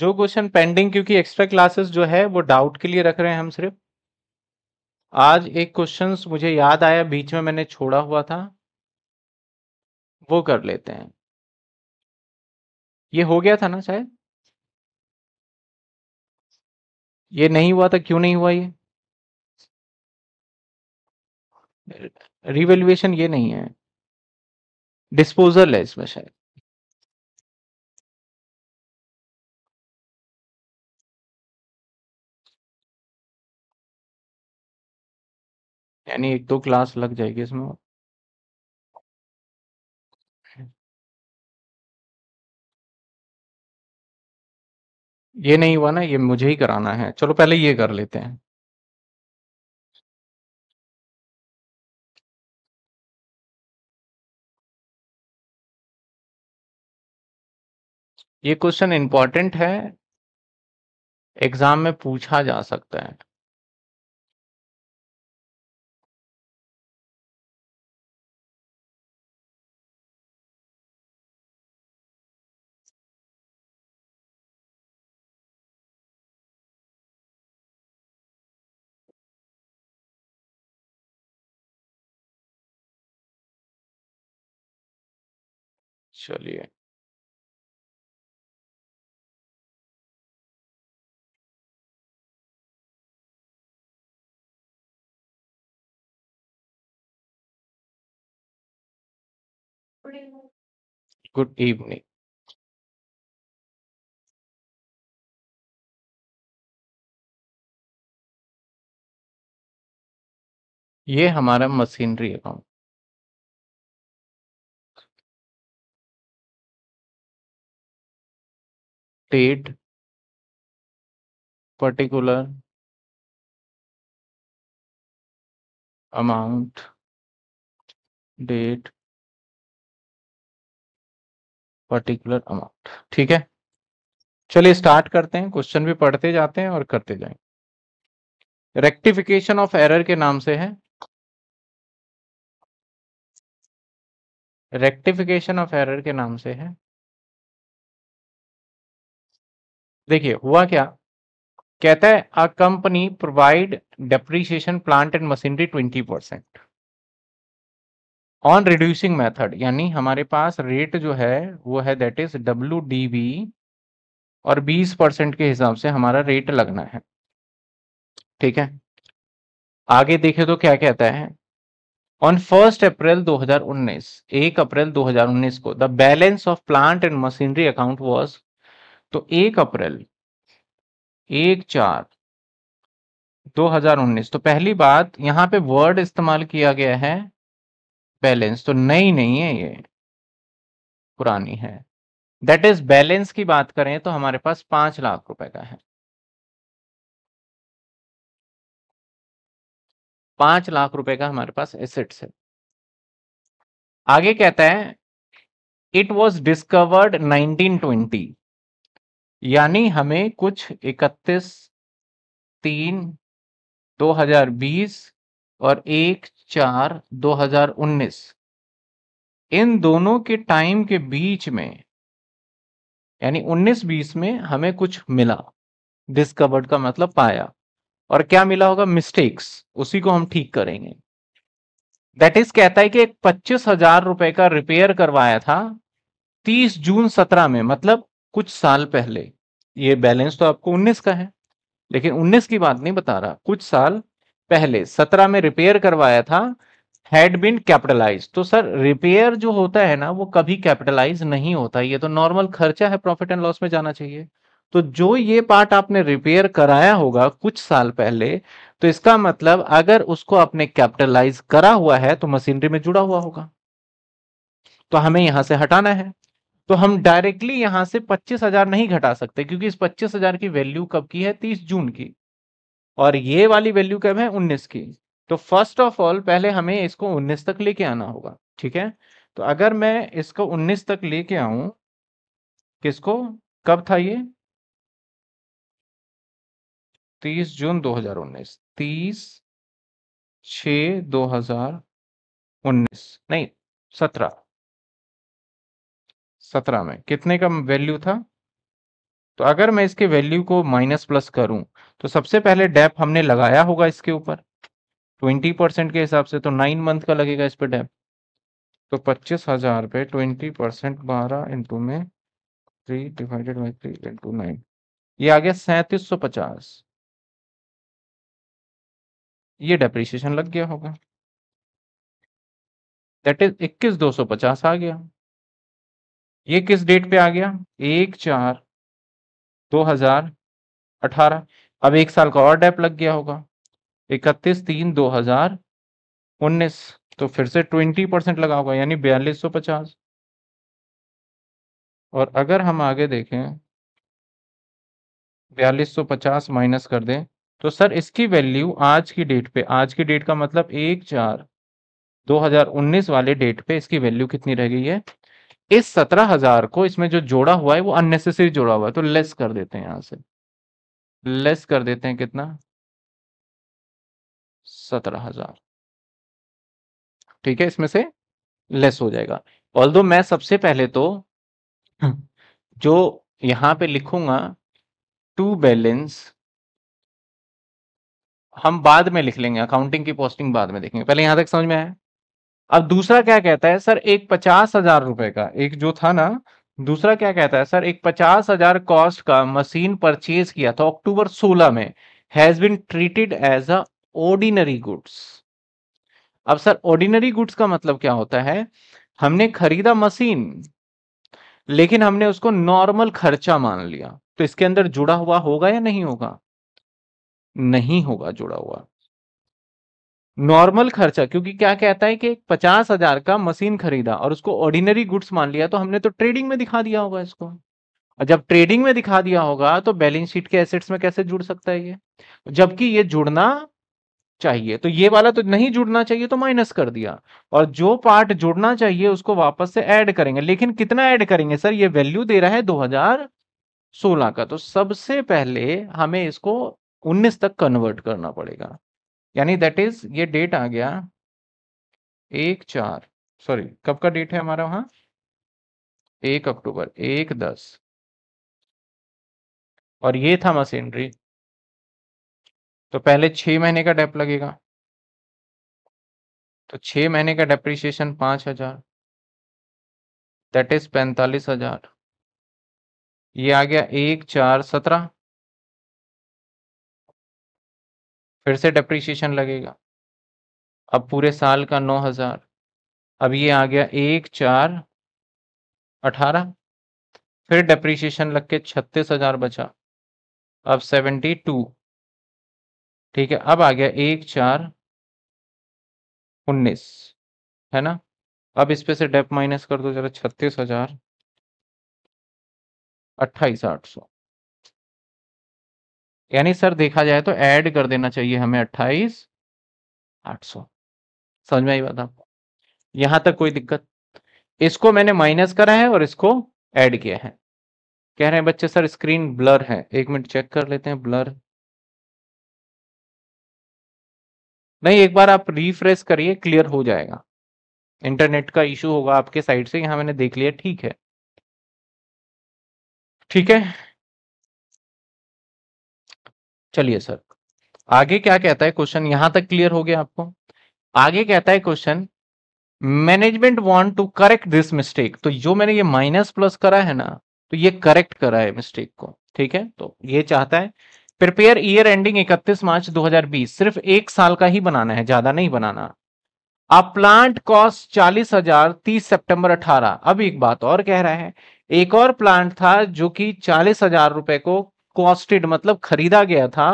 जो question pending क्योंकि extra classes जो है वो डाउट के लिए रख रहे हैं हम सिर्फ आज एक क्वेश्चन मुझे याद आया बीच में मैंने छोड़ा हुआ था वो कर लेते हैं ये हो गया था ना शायद ये नहीं हुआ था क्यों नहीं हुआ ये रिवेल्युएशन ये नहीं है डिस्पोजल है इसमें शायद यानी एक दो क्लास लग जाएगी इसमें ये नहीं हुआ ना ये मुझे ही कराना है चलो पहले ये कर लेते हैं ये क्वेश्चन इंपॉर्टेंट है एग्जाम में पूछा जा सकता है चलिए गुड इवनिंग ये हमारा machinery account state particular amount date particular amount ठीक है चलिए स्टार्ट करते हैं क्वेश्चन भी पढ़ते जाते हैं और करते जाएंगे रेक्टिफिकेशन ऑफ एरर के नाम से है रेक्टिफिकेशन ऑफ एरर के नाम से है देखिए हुआ क्या कहता है a company provide depreciation plant and machinery twenty percent on reducing method यानी हमारे पास रेट जो है वो है that is W D B और बीस परसेंट के हिसाब से हमारा रेट लगना है ठीक है आगे देखे तो क्या कहता है ऑन फर्स्ट अप्रैल 2019 एक अप्रैल 2019 को the balance of plant and machinery account was तो एक अप्रैल एक चार 2019 तो पहली बात यहां पे वर्ड इस्तेमाल किया गया है बैलेंस तो नई नहीं है ये पुरानी है दैट इज बैलेंस की बात करें तो हमारे पास पांच लाख रुपए का है पांच लाख रुपए का हमारे पास एसेट्स है आगे कहता है इट वॉज डिस्कवर्ड 1920 यानी हमें कुछ 31 तीन 2020 और एक चार 2019 इन दोनों के टाइम के बीच में यानी 19-20 में हमें कुछ मिला डिस्कवर्ड का मतलब पाया और क्या मिला होगा मिस्टेक्स उसी को हम ठीक करेंगे दैट इज कहता है कि एक पच्चीस हजार रुपए का रिपेयर करवाया था 30 जून 17 में मतलब कुछ साल पहले ये बैलेंस तो आपको 19 का है लेकिन 19 की बात नहीं बता रहा कुछ साल पहले 17 में रिपेयर करवाया था हैड बिन कैपिटलाइज तो सर रिपेयर जो होता है ना वो कभी कैपिटलाइज नहीं होता ये तो नॉर्मल खर्चा है प्रॉफिट एंड लॉस में जाना चाहिए तो जो ये पार्ट आपने रिपेयर कराया होगा कुछ साल पहले तो इसका मतलब अगर उसको आपने कैपिटलाइज करा हुआ है तो मशीनरी में जुड़ा हुआ होगा तो हमें यहां से हटाना है तो हम डायरेक्टली यहां से 25,000 हजार नहीं घटा सकते क्योंकि इस पच्चीस हजार की वैल्यू कब की है तीस जून की और ये वाली वैल्यू कब है उन्नीस की तो फर्स्ट ऑफ ऑल पहले हमें इसको उन्नीस तक लेके आना होगा ठीक है तो अगर मैं इसको उन्नीस तक लेके आऊं किसको कब था ये तीस जून दो हजार उन्नीस तीस छ दो हजार उन्नीस नहीं सत्रह सत्रह में कितने का वैल्यू था तो अगर मैं इसके वैल्यू को माइनस प्लस करूं तो सबसे पहले डेप हमने लगाया होगा इसके ऊपर ट्वेंटी परसेंट के हिसाब से तो नाइन मंथ का लगेगा इस पर डेप तो पच्चीस हजार पे ट्वेंटी परसेंट बारह इंटू में three divided by three into nine ये आ गया सैंतीस सौ पचास ये डेप्रिसिएशन लग गया होगा दैट इज इक्कीस दो सौ पचास आ गया ये किस डेट पे आ गया एक चार दो हजार अठारह अब एक साल का और डेप लग गया होगा इकतीस तीन दो हजार उन्नीस तो फिर से ट्वेंटी परसेंट लगा होगा यानी बयालीस सौ पचास और अगर हम आगे देखें बयालीस सौ पचास माइनस कर दें तो सर इसकी वैल्यू आज की डेट पे आज की डेट का मतलब एक चार 2019 वाले डेट पे इसकी वैल्यू कितनी रह गई है इस सत्रह हजार को इसमें जो जोड़ा हुआ है वो अननेसेसरी जोड़ा हुआ है तो लेस कर देते हैं यहां से लेस कर देते हैं कितना सत्रह हजार ठीक है इसमें से लेस हो जाएगा ऑल मैं सबसे पहले तो जो यहां पे लिखूंगा टू बैलेंस हम बाद में लिख लेंगे अकाउंटिंग की पोस्टिंग बाद में देखेंगे पहले यहां तक समझ में आया अब दूसरा क्या कहता है सर एक पचास हजार रुपए का एक जो था ना दूसरा क्या कहता है सर एक पचास हजार कॉस्ट का मशीन परचेज किया था अक्टूबर सोलह में has been treated as a ordinary goods अब सर ऑर्डिनरी गुड्स का मतलब क्या होता है हमने खरीदा मशीन लेकिन हमने उसको नॉर्मल खर्चा मान लिया तो इसके अंदर जुड़ा हुआ होगा या नहीं होगा नहीं होगा जुड़ा हुआ नॉर्मल खर्चा क्योंकि क्या कहता है कि पचास हजार का मशीन खरीदा और उसको ऑर्डिनरी गुड्स मान लिया तो हमने तो ट्रेडिंग में दिखा दिया होगा इसको और जब ट्रेडिंग में दिखा दिया होगा तो बैलेंस शीट के एसेट्स में कैसे जुड़ सकता है ये जबकि ये जुड़ना चाहिए तो ये वाला तो नहीं जुड़ना चाहिए तो माइनस कर दिया और जो पार्ट जुड़ना चाहिए उसको वापस से ऐड करेंगे लेकिन कितना ऐड करेंगे सर ये वैल्यू दे रहा है 2016 का तो सबसे पहले हमें इसको 19 तक कन्वर्ट करना पड़ेगा यानी दैट इज ये डेट आ गया एक चार सॉरी कब का डेट है हमारा वहां एक अक्टूबर एक दस और ये था मशीनरी तो पहले छह महीने का डेप लगेगा तो छह महीने का डेप्रीशिएशन पांच हजार दैट इज पैंतालीस हजार ये आ गया एक चार सत्रह फिर से डिप्रीशिएशन लगेगा अब पूरे साल का नौ हज़ार अब ये आ गया एक चार अठारह फिर डिप्रीशिएशन लग के छत्तीस हज़ार बचा अब सेवेंटी टू ठीक है अब आ गया एक चार उन्नीस है ना अब इस पे से डेप माइनस कर दो जरा छत्तीस हज़ार अट्ठाईस आठ सौ यानी सर देखा जाए तो ऐड कर देना चाहिए हमें अट्ठाईस आठ सौ समझ में आई बात आपको यहां तक कोई दिक्कत इसको मैंने माइनस करा है और इसको ऐड किया है कह रहे हैं बच्चे सर स्क्रीन ब्लर है एक मिनट चेक कर लेते हैं ब्लर नहीं एक बार आप रिफ्रेश करिए क्लियर हो जाएगा इंटरनेट का इशू होगा आपके साइड से यहां मैंने देख लिया ठीक है ठीक है चलिए सर आगे क्या कहता है क्वेश्चन यहां तक क्लियर हो गया आपको आगे कहता है question management want to correct this mistake तो जो मैंने ये माइनस प्लस करा है ना तो ये करेक्ट करा है मिस्टेक को ठीक है तो ये चाहता है प्रिपेयर ईयर एंडिंग 31 मार्च 2020 सिर्फ एक साल का ही बनाना है ज्यादा नहीं बनाना अब प्लांट कॉस्ट चालीस हजार तीस सेप्टेम्बर अठारह अब एक बात और कह रहा है एक और प्लांट था जो कि चालीस हजार रुपए को कॉस्टेड मतलब खरीदा गया था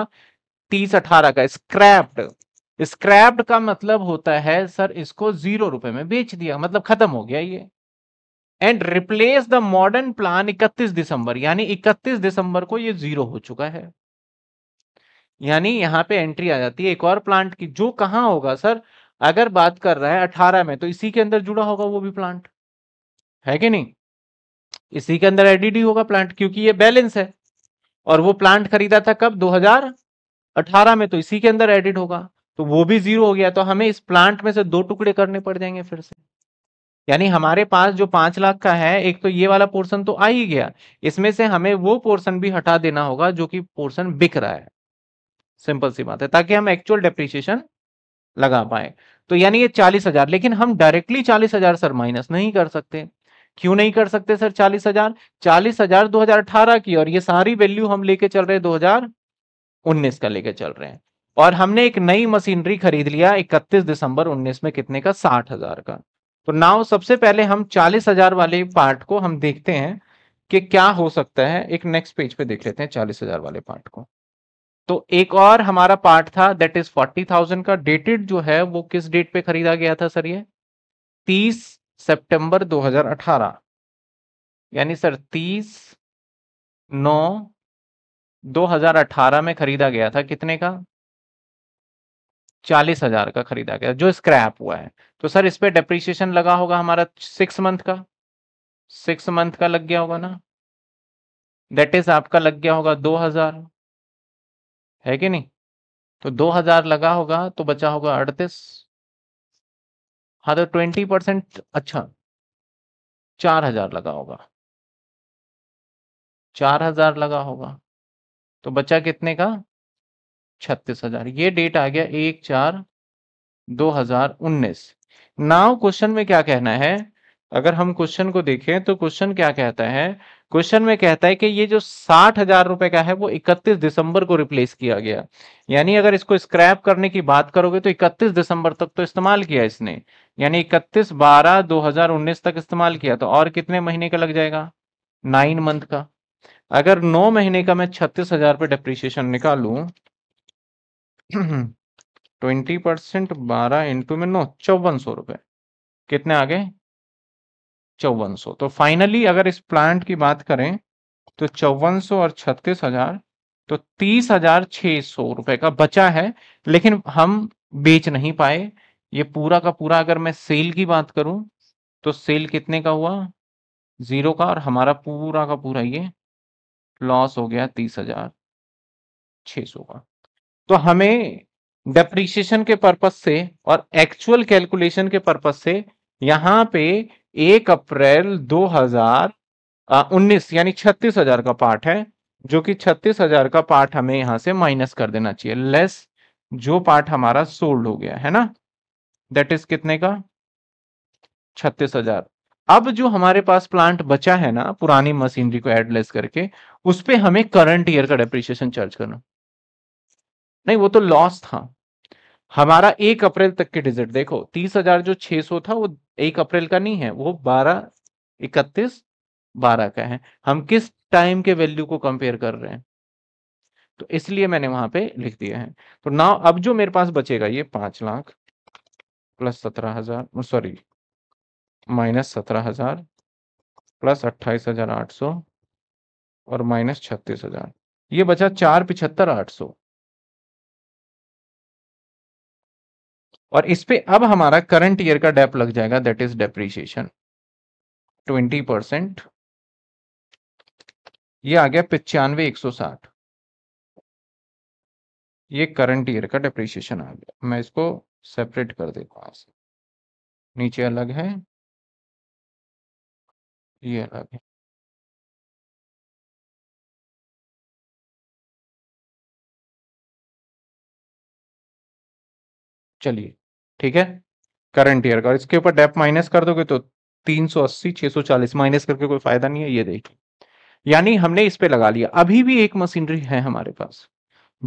तीस अठारह का स्क्रैप्ड स्क्रैप्ड का मतलब होता है सर इसको जीरो रुपए में बेच दिया मतलब खत्म हो गया ये and replace the modern plan 31 दिसंबर यानी 31 दिसंबर को ये जीरो हो चुका है यानी यहां पे एंट्री आ जाती है एक और प्लांट की जो कहां होगा सर अगर बात कर रहा है 18 में तो इसी के अंदर जुड़ा होगा वो भी प्लांट है कि नहीं इसी के अंदर एडीडी होगा प्लांट क्योंकि ये बैलेंस है और वो प्लांट खरीदा था कब 2018 में तो इसी के अंदर एडिट होगा तो वो भी जीरो हो गया तो हमें इस प्लांट में से दो टुकड़े करने पड़ जाएंगे फिर से यानी हमारे पास जो पांच लाख का है एक तो ये वाला पोर्शन तो आ ही गया इसमें से हमें वो पोर्शन भी हटा देना होगा जो कि पोर्शन बिक रहा है सिंपल सी बात है ताकि हम एक्चुअल डेप्रिसिएशन लगा पाए तो यानी ये चालीस हजार लेकिन हम डायरेक्टली चालीस हजार सर माइनस नहीं कर सकते क्यों नहीं कर सकते सर चालीस हजार चालीस हजार दो हजार अठारह की और ये सारी वैल्यू हम लेके चल रहे दो हजार उन्नीस का लेके चल रहे हैं और हमने एक नई मशीनरी खरीद लिया इकतीस दिसंबर उन्नीस में कितने का साठ हजार का तो नाव सबसे पहले हम चालीस हजार वाले पार्ट को हम देखते हैं कि क्या हो सकता है एक नेक्स्ट पेज पे देख लेते हैं चालीस हजार वाले पार्ट को तो एक और हमारा पार्ट था दैट इज फोर्टी थाउजेंड का डेटेड जो है वो किस डेट पे खरीदा गया था सर ये तीस सितंबर 2018 यानी सर 30 नौ 2018 में खरीदा गया था कितने का चालीस हजार का खरीदा गया जो स्क्रैप हुआ है तो सर इस पर डेप्रिसिएशन लगा होगा हमारा सिक्स मंथ का सिक्स मंथ का लग गया होगा ना देट इज आपका लग गया होगा दो हजार है कि नहीं तो दो हजार लगा होगा तो बचा होगा अड़तीस हाँ तो ट्वेंटी परसेंट अच्छा चार हजार लगा होगा चार हजार लगा होगा तो बचा कितने का छत्तीस हजार ये डेट आ गया एक चार दो हजार उन्नीस नाव क्वेश्चन में क्या कहना है अगर हम क्वेश्चन को देखें तो क्वेश्चन क्या कहता है क्वेश्चन में कहता है कि ये जो साठ हजार रुपए का है वो इकतीस दिसंबर को रिप्लेस किया गया यानी अगर इसको स्क्रैप करने की बात करोगे तो इकतीस दिसंबर तक तो इस्तेमाल किया इसने यानी 31 बारह दो हजार उन्नीस तक इस्तेमाल किया तो और कितने महीने का लग जाएगा नाइन मंथ का अगर नौ महीने का मैं छत्तीस हजार रुपये डिप्रिसिएशन निकालू ट्वेंटी परसेंट बारह इंटू में नौ चौवन सौ रुपए कितने आ गए चौवन तो फाइनली अगर इस प्लांट की बात करें तो चौवन और छत्तीस हजार तो तीस हजार छ सौ रुपए का बचा है लेकिन हम बेच नहीं पाए ये पूरा का पूरा अगर मैं सेल की बात करूं तो सेल कितने का हुआ जीरो का और हमारा पूरा का पूरा ये लॉस हो गया तीस हजार छ सौ का तो हमें डेप्रिसिएशन के पर्पज से और एक्चुअल कैलकुलेशन के पर्पज से यहाँ पे एक अप्रैल 2019 यानी छत्तीस हजार का पार्ट है जो कि छत्तीस हजार का पार्ट हमें यहाँ से माइनस कर देना चाहिए लेस जो पार्ट हमारा सोल्ड हो गया है ना दैट इज कितने का छत्तीस हजार अब जो हमारे पास प्लांट बचा है ना पुरानी मशीनरी को एडलेस करके उस पर हमें करंट ईयर का डेप्रिशिएशन चार्ज करना नहीं वो तो लॉस था हमारा एक अप्रैल तक के डिजिट देखो तीस हजार जो छह सौ था वो एक अप्रैल का नहीं है वो बारह इकतीस बारह का है हम किस टाइम के वैल्यू को कंपेयर कर रहे हैं तो इसलिए मैंने वहां पे लिख दिया है तो नाउ अब जो मेरे पास बचेगा ये पांच लाख प्लस सत्रह हजार सॉरी माइनस सत्रह हजार प्लस अट्ठाईस हजार आठ सौ और माइनस छत्तीस हजार ये बचा चार पिछहत्तर आठ सौ और इस पे अब हमारा करंट ईयर का डेप लग जाएगा that is depreciation twenty percent ये आ गया पिचानवे एक सौ साठ ये करंट ईयर का डेप्रीशिएशन आ गया मैं इसको सेपरेट कर देता हूं से नीचे अलग है ये अलग है चलिए ठीक है करंट ईयर का और इसके ऊपर डेप माइनस कर दोगे तो 380 640 माइनस करके कोई फायदा नहीं है ये देखिए यानी हमने इस पे लगा लिया अभी भी एक मशीनरी है हमारे पास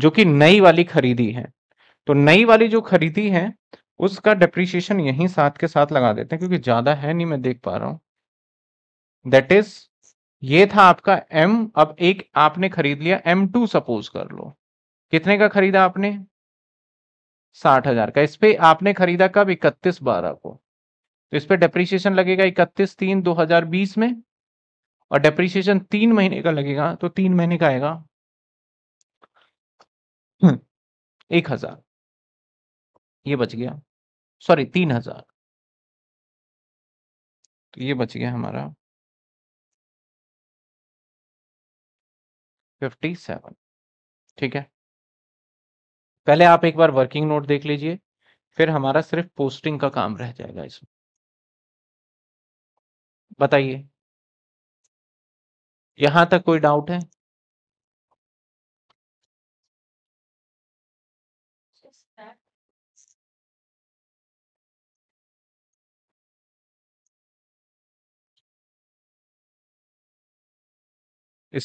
जो कि नई वाली खरीदी है तो नई वाली जो खरीदी है उसका डिप्रिशिएशन यही साथ के साथ लगा देते हैं क्योंकि ज्यादा है नहीं मैं देख पा रहा हूं दैट इज ये था आपका एम अब एक आपने खरीद लिया एम टू सपोज कर लो कितने का खरीदा आपने साठ हजार का इस पे आपने खरीदा कब इकतीस बारह को तो इस पे डेप्रिसिएशन लगेगा इकतीस तीन दो हजार बीस में और डेप्रिसिएशन तीन महीने का लगेगा तो तीन महीने का आएगा एक हजार ये बच गया सॉरी तीन हजार तो ये बच गया हमारा फिफ्टी सेवन ठीक है पहले आप एक बार वर्किंग नोट देख लीजिए फिर हमारा सिर्फ पोस्टिंग का काम रह जाएगा इसमें बताइए यहां तक कोई डाउट है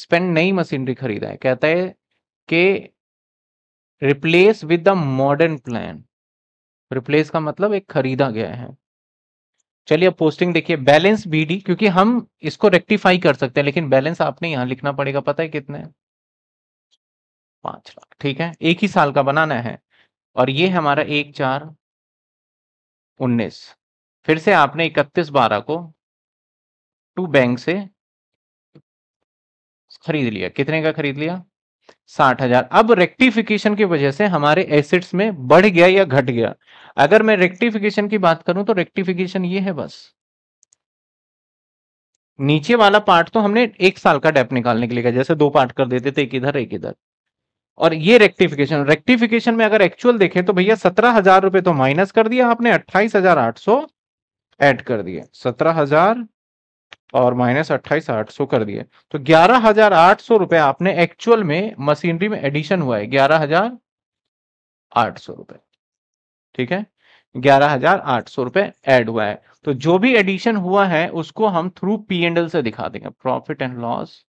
स्पेंड नई मशीनरी खरीदा है कहता है कि replace with the modern plan replace का मतलब एक खरीदा गया है चलिए अब पोस्टिंग देखिए बैलेंस बी क्योंकि हम इसको रेक्टिफाई कर सकते हैं लेकिन बैलेंस आपने यहां लिखना पड़ेगा पता है कितने पांच लाख ठीक है एक ही साल का बनाना है और ये हमारा एक चार उन्नीस फिर से आपने इकतीस बारह को टू बैंक से खरीद लिया कितने का खरीद लिया साठ हजार अब रेक्टिफिकेशन की वजह से हमारे एसेट्स में बढ़ गया या घट गया अगर मैं रेक्टिफिकेशन की बात करूं तो रेक्टिफिकेशन ये है बस नीचे वाला पार्ट तो हमने एक साल का डेप निकालने के लिए कहा जैसे दो पार्ट कर देते थे एक इधर एक इधर और ये रेक्टिफिकेशन रेक्टिफिकेशन में अगर एक्चुअल देखें तो भैया सत्रह हजार रुपए तो माइनस कर दिया आपने अट्ठाईस हजार आठ सौ एड कर दिया सत्रह हजार और माइनस अट्ठाईस आठ सौ कर दिए तो ग्यारह हजार आठ सौ रुपए आपने एक्चुअल में मशीनरी में एडिशन हुआ है ग्यारह हजार आठ सौ रुपए ठीक है ग्यारह हजार आठ सौ रुपए एड हुआ है तो जो भी एडिशन हुआ है उसको हम थ्रू पी एंड एल से दिखा देंगे प्रॉफिट एंड लॉस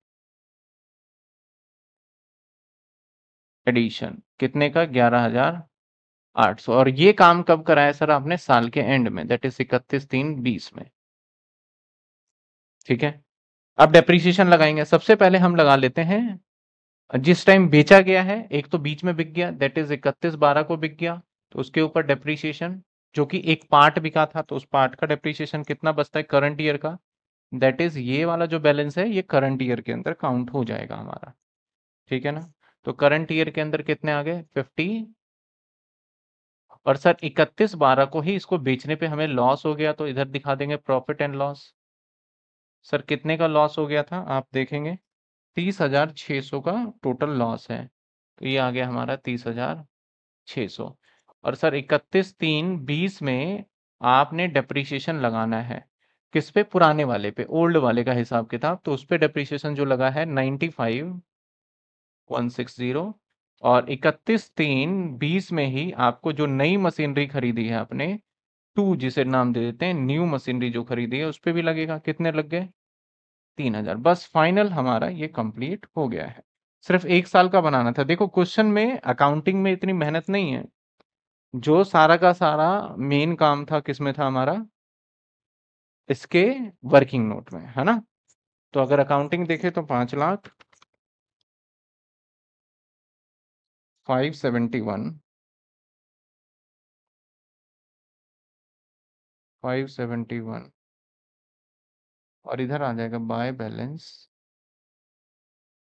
एडिशन कितने का ग्यारह हजार आठ सौ और ये काम कब कराया सर आपने साल के एंड में दैट इज इकतीस तीन बीस में ठीक है अब डेप्रीसिएशन लगाएंगे सबसे पहले हम लगा लेते हैं जिस टाइम बेचा गया है एक तो बीच में बिक गया दैट इज इकतीस बारह को बिक गया तो उसके ऊपर डेप्रीसिएशन जो कि एक पार्ट बिका था तो उस पार्ट का डेप्रीसिएशन कितना बचता है करंट ईयर का दैट इज ये वाला जो बैलेंस है ये करंट ईयर के अंदर काउंट हो जाएगा हमारा ठीक है ना तो करंट ईयर के अंदर कितने आ गए फिफ्टी और सर इकतीस बारह को ही इसको बेचने पे हमें लॉस हो गया तो इधर दिखा देंगे प्रॉफिट एंड लॉस सर कितने का लॉस हो गया था आप देखेंगे तीस हजार छः सौ का टोटल लॉस है तो ये आ गया हमारा तीस हजार छः सौ और सर इकतीस तीन बीस में आपने डेप्रिसिएशन लगाना है किस पे पुराने वाले पे ओल्ड वाले का हिसाब किताब तो उस पर डेप्रिसिएशन जो लगा है ninety five one six zero और इकतीस तीन बीस में ही आपको जो नई मशीनरी खरीदी है आपने टू जिसे नाम दे देते हैं न्यू मशीनरी जो खरीदी है उस पर भी लगेगा कितने लग गए तीन हजार बस फाइनल हमारा ये कंप्लीट हो गया है सिर्फ एक साल का बनाना था देखो क्वेश्चन में अकाउंटिंग में इतनी मेहनत नहीं है जो सारा का सारा मेन काम था किसमें था हमारा इसके वर्किंग नोट में है ना तो अगर अकाउंटिंग देखे तो पांच lakh five seventy one five seventy one और इधर आ जाएगा बाय बैलेंस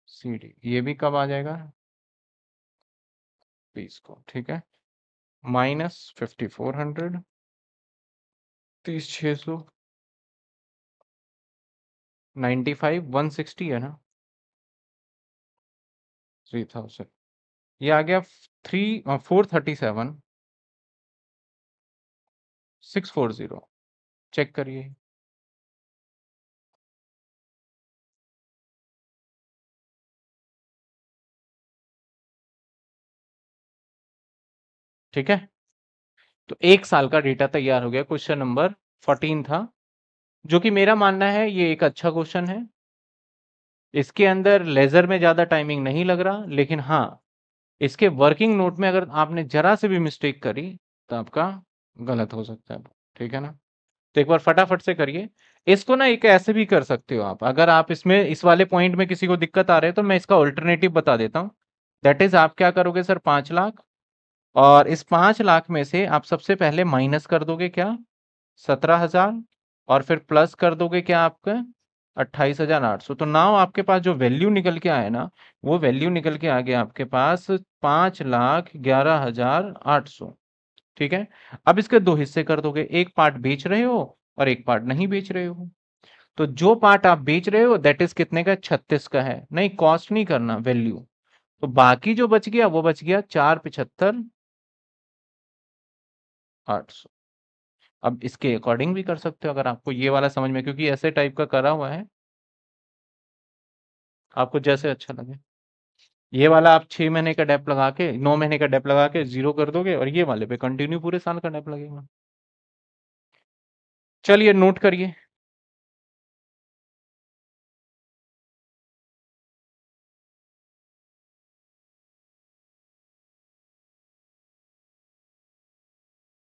सी डी ये भी कब आ जाएगा बीस को ठीक है माइनस फिफ्टी फोर हंड्रेड तीस छः सौ नाइन्टी फाइव वन सिक्सटी है ना थ्री थाउजेंड ये आ गया three four thirty seven six four zero check करिए ठीक है तो एक साल का डेटा तैयार हो गया क्वेश्चन नंबर फोर्टीन था जो कि मेरा मानना है ये एक अच्छा क्वेश्चन है इसके अंदर लेजर में ज़्यादा टाइमिंग नहीं लग रहा लेकिन हाँ इसके वर्किंग नोट में अगर आपने जरा से भी मिस्टेक करी तो आपका गलत हो सकता है ठीक है ना तो एक बार फटाफट से करिए इसको ना एक ऐसे भी कर सकते हो आप अगर आप इसमें इस वाले पॉइंट में किसी को दिक्कत आ रही है तो मैं इसका ऑल्टरनेटिव बता देता हूँ दैट इज आप क्या करोगे सर पाँच लाख और इस पाँच लाख में से आप सबसे पहले माइनस कर दोगे क्या सत्रह हजार और फिर प्लस कर दोगे क्या आपके अट्ठाईस हजार आठ सौ तो नाव आपके पास जो वैल्यू निकल के आया ना वो वैल्यू निकल के आ गया आपके पास पाँच लाख ग्यारह हजार आठ सौ ठीक है अब इसके दो हिस्से कर दोगे एक पार्ट बेच रहे हो और एक पार्ट नहीं बेच रहे हो तो जो पार्ट आप बेच रहे हो दैट इज कितने का छत्तीस का है नहीं कॉस्ट नहीं करना वैल्यू तो बाकी जो बच गया वो बच गया चार पिछहत्तर आठ सौ अब इसके अकॉर्डिंग भी कर सकते हो अगर आपको ये वाला समझ में क्योंकि ऐसे टाइप का करा हुआ है आपको जैसे अच्छा लगे ये वाला आप छह महीने का डेप लगा के नौ महीने का डेप लगा के जीरो कर दोगे और ये वाले पे कंटिन्यू पूरे साल का डेप लगेगा चलिए नोट करिए